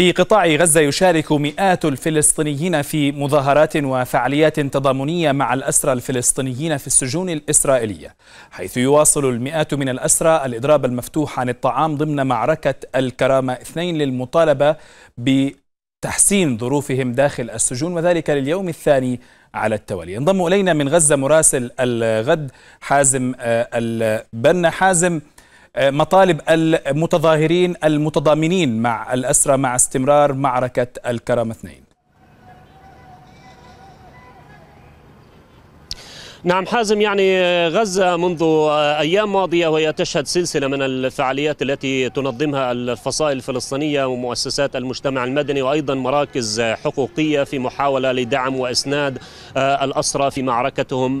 في قطاع غزة يشارك مئات الفلسطينيين في مظاهرات وفعاليات تضامنية مع الأسرى الفلسطينيين في السجون الإسرائيلية حيث يواصل المئات من الأسرى الإضراب المفتوح عن الطعام ضمن معركة الكرامة اثنين للمطالبة بتحسين ظروفهم داخل السجون وذلك لليوم الثاني على التوالي انضم إلينا من غزة مراسل الغد حازم آه، البنا حازم آه، مطالب المتظاهرين المتضامنين مع الأسرى مع استمرار معركة الكرم اثنين نعم حازم يعني آه، غزة منذ آه، أيام ماضية وهي تشهد سلسلة من الفعاليات التي تنظمها الفصائل الفلسطينية ومؤسسات المجتمع المدني وأيضا مراكز حقوقية في محاولة لدعم وإسناد آه، الأسرى في معركتهم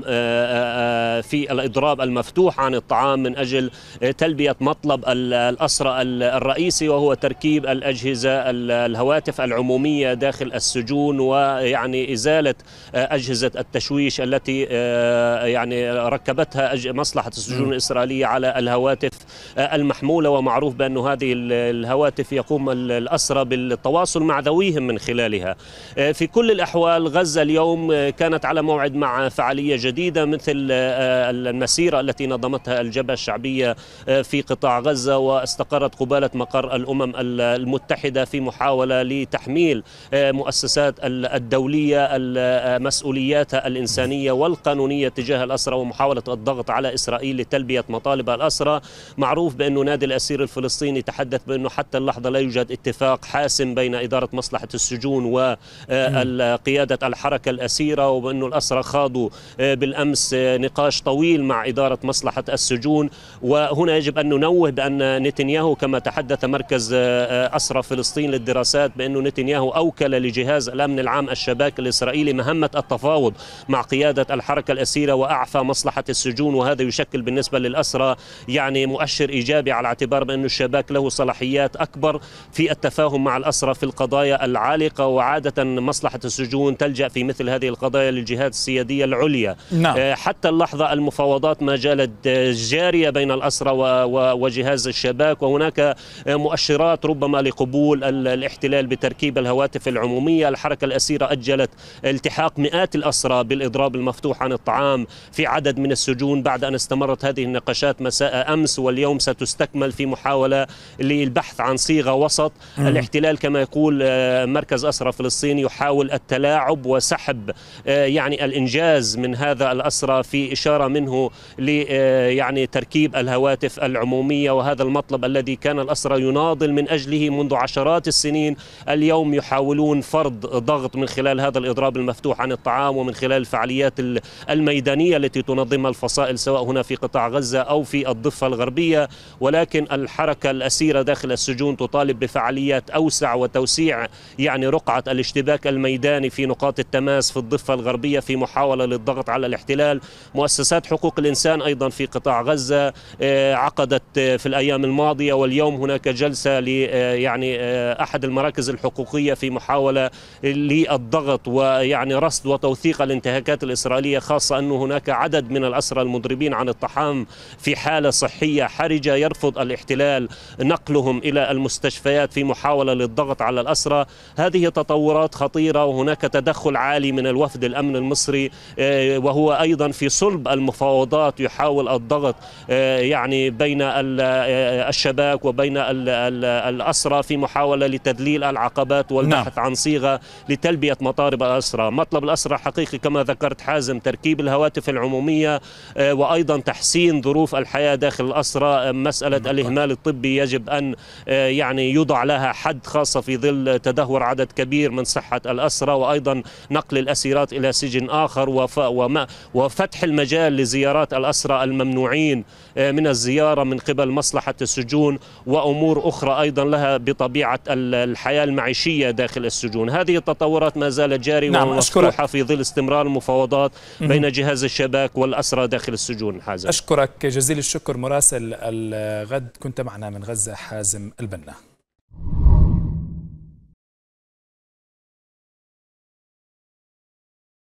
في الإضراب المفتوح عن الطعام من أجل تلبية مطلب الأسرى الرئيسي وهو تركيب الأجهزة الهواتف العمومية داخل السجون ويعني إزالة أجهزة التشويش التي آه، يعني ركبتها مصلحة السجون الإسرائيلية على الهواتف آه، المحمولة ومعروف بأن هذه الهواتف يقوم الأسرى بالتواصل مع ذويهم من خلالها آه، في كل الأحوال غزة اليوم كانت على موعد مع فعالية جديدة مثل المسيرة التي نظمتها الجبهة الشعبية في قطاع غزة واستقرت قبالة مقر الأمم المتحدة في محاولة لتحميل مؤسسات الدولية مسؤولياتها الإنسانية والقانونية الفلسطينية تجاه الأسرى ومحاولة الضغط على إسرائيل لتلبية مطالب الأسرى معروف بأنه نادي الأسير الفلسطيني تحدث بأنه حتى اللحظة لا يوجد اتفاق حاسم بين إدارة مصلحة السجون وقيادة الحركة الأسيرة وبأنه الأسرى خاضوا آه، بالأمس آه، نقاش طويل مع إدارة مصلحة السجون وهنا يجب أن ننوه بأن نتنياهو كما تحدث مركز آه، أسرى فلسطين للدراسات بأنه نتنياهو أوكل لجهاز الأمن العام الشباك الإسرائيلي مهمة التفاوض مع قيادة الحركة الأسيرة الأسيرة وأعفى مصلحة السجون وهذا يشكل بالنسبة للأسرة يعني مؤشر إيجابي على اعتبار بأن الشباك له صلاحيات أكبر في التفاهم مع الأسرة في القضايا العالقة وعادة مصلحة السجون تلجأ في مثل هذه القضايا للجهات السيادية العليا نعم. آه، حتى اللحظة المفاوضات ما زالت جارية بين الأسرة وجهاز الشباك وهناك مؤشرات ربما لقبول الاحتلال بتركيب الهواتف العمومية الحركة الأسيرة أجلت التحاق مئات الأسرى بالإضراب المفتوح عن الطعام العام في عدد من السجون بعد أن استمرت هذه النقاشات مساء أمس واليوم ستستكمل في محاولة للبحث عن صيغة وسط الاحتلال كما يقول آه، مركز أسرى فلسطين يحاول التلاعب وسحب آه، يعني الإنجاز من هذا الأسرى في إشارة منه ل آه، يعني تركيب الهواتف العمومية وهذا المطلب الذي كان الأسرى يناضل من أجله منذ عشرات السنين اليوم يحاولون فرض ضغط من خلال هذا الإضراب المفتوح عن الطعام ومن خلال فعاليات المنزلية الميدانية التي تنظمها الفصائل سواء هنا في قطاع غزة أو في الضفة الغربية ولكن الحركة الأسيرة داخل السجون تطالب بفعاليات أوسع وتوسيع يعني رقعة الاشتباك الميداني في نقاط التماس في الضفة الغربية في محاولة للضغط على الاحتلال مؤسسات حقوق الإنسان أيضا في قطاع غزة آه، عقدت آه، في الأيام الماضية واليوم هناك جلسة ل آه، يعني أحد المراكز الحقوقية في محاولة للضغط ويعني رصد وتوثيق الانتهاكات الإسرائيلية خاصة خاصة أن هناك عدد من الأسرى المضربين عن الطحام في حالة صحية حرجة يرفض الاحتلال نقلهم إلى المستشفيات في محاولة للضغط على الأسرى هذه تطورات خطيرة وهناك تدخل عالي من الوفد الأمن المصري آه، وهو أيضا في صلب المفاوضات يحاول الضغط آه، يعني بين آه، الشباك وبين الأسرى في محاولة لتذليل العقبات والبحث نعم. عن صيغة لتلبية مطالب الأسرى مطلب الأسرى حقيقي كما ذكرت حازم تركيب ترتيب الهواتف العمومية آه، وأيضا تحسين ظروف الحياة داخل الأسرة آه، مسألة نعم. الإهمال الطبي يجب أن آه، يعني يوضع لها حد خاصة في ظل تدهور عدد كبير من صحة الأسرة وأيضا نقل الأسيرات إلى سجن آخر وفتح المجال لزيارات الأسرة الممنوعين من الزيارة من قبل مصلحة السجون وأمور أخرى أيضا لها بطبيعة الحياة المعيشية داخل السجون هذه التطورات ما زالت جارية نعم ومفتوحة في ظل استمرار المفاوضات بين جهاز الشباك والأسرى داخل السجون حازم أشكرك جزيل الشكر مراسل الغد كنت معنا من غزة حازم البنا